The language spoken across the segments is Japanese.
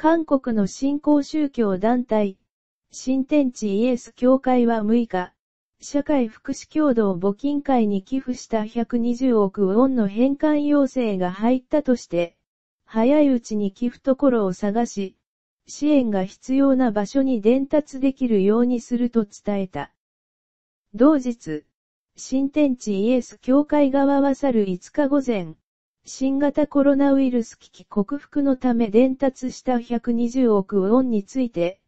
韓国の新興宗教団体、新天地イエス教会は6日、社会福祉協同募金会に寄付した120億ウォンの返還要請が入ったとして、早いうちに寄付ところを探し、支援が必要な場所に伝達できるようにすると伝えた。同日、新天地イエス教会側は去る5日午前、新型コロナウイルス危機克服のため伝達した120億ウォンについて、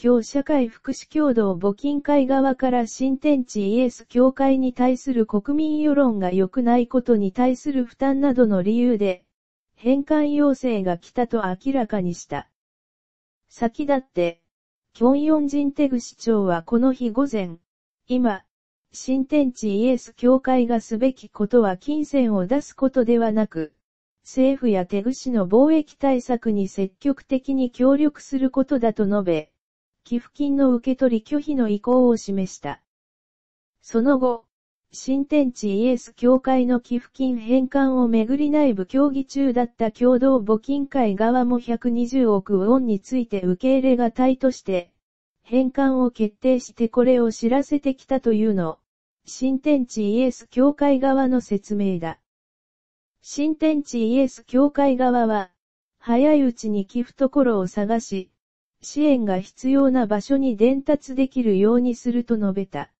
今日社会福祉協同募金会側から新天地イエス協会に対する国民世論が良くないことに対する負担などの理由で、返還要請が来たと明らかにした。先だって、キョンヨンジンテグ市長はこの日午前、今、新天地イエス教会がすべきことは金銭を出すことではなく、政府や手口の貿易対策に積極的に協力することだと述べ、寄付金の受け取り拒否の意向を示した。その後、新天地イエス教会の寄付金返還をめぐり内部協議中だった共同募金会側も120億ウォンについて受け入れがたいとして、返還を決定してこれを知らせてきたというの。新天地イエス教会側の説明だ。新天地イエス教会側は、早いうちに寄付ところを探し、支援が必要な場所に伝達できるようにすると述べた。